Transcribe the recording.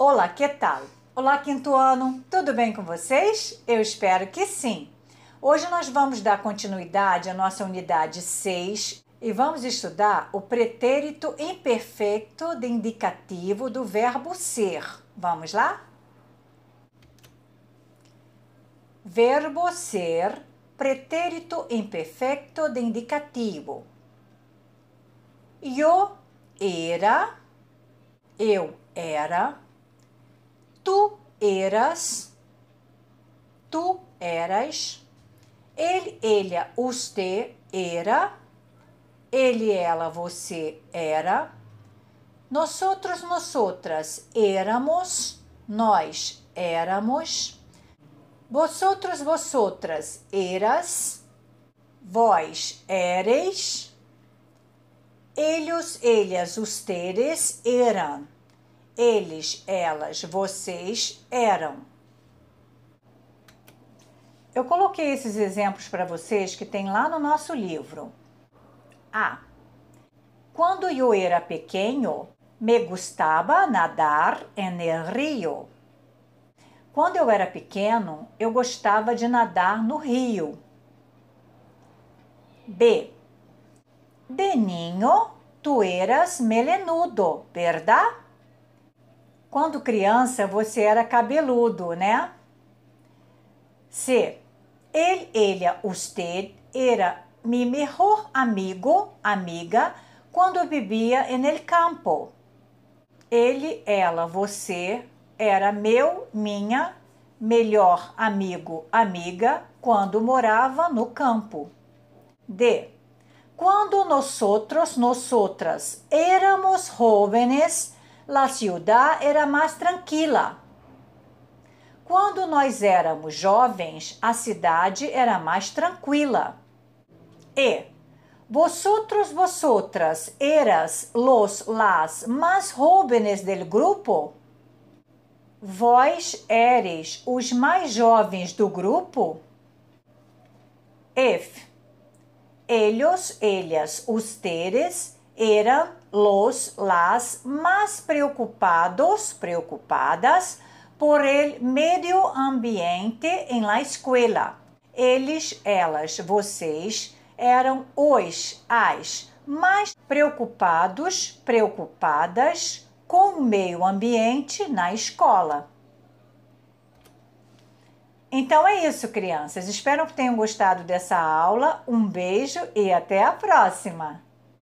Olá, que tal? Olá, quinto ano, tudo bem com vocês? Eu espero que sim. Hoje nós vamos dar continuidade à nossa unidade 6 e vamos estudar o pretérito imperfeito de indicativo do verbo ser. Vamos lá? Verbo ser, pretérito imperfeito de indicativo. Eu era, eu era Tu eras, tu eras, ele, ela, usted é era, ele, ela, você era, nós outros, nós outras éramos, nós éramos, vosotros, vossotras eras, vós éreis, eles, elas, ustedes eram. Eles, elas, vocês eram. Eu coloquei esses exemplos para vocês que tem lá no nosso livro. A. Quando eu era pequeno, me gustava nadar en el rio. Quando eu era pequeno, eu gostava de nadar no rio. B. De ninho, tu eras melenudo, verdade? Quando criança, você era cabeludo, né? C. Ele, ela, usted era mi mejor amigo, amiga, quando vivia en el campo. Ele, ela, você era meu, minha, melhor amigo, amiga, quando morava no campo. D. Quando nós nosotras éramos jovens La ciudad era mais tranquila. Quando nós éramos jovens, a cidade era mais tranquila. E vosotros, vosotras, eras los, las mais jóvenes del grupo? Vós eres os mais jovens do grupo? If. Ellos, elas, ustedes, eram los, las más preocupados, preocupadas por el medio ambiente em la escola. Eles, elas, vocês eram os, as mais preocupados, preocupadas com o meio ambiente na escola. Então é isso, crianças. Espero que tenham gostado dessa aula. Um beijo e até a próxima!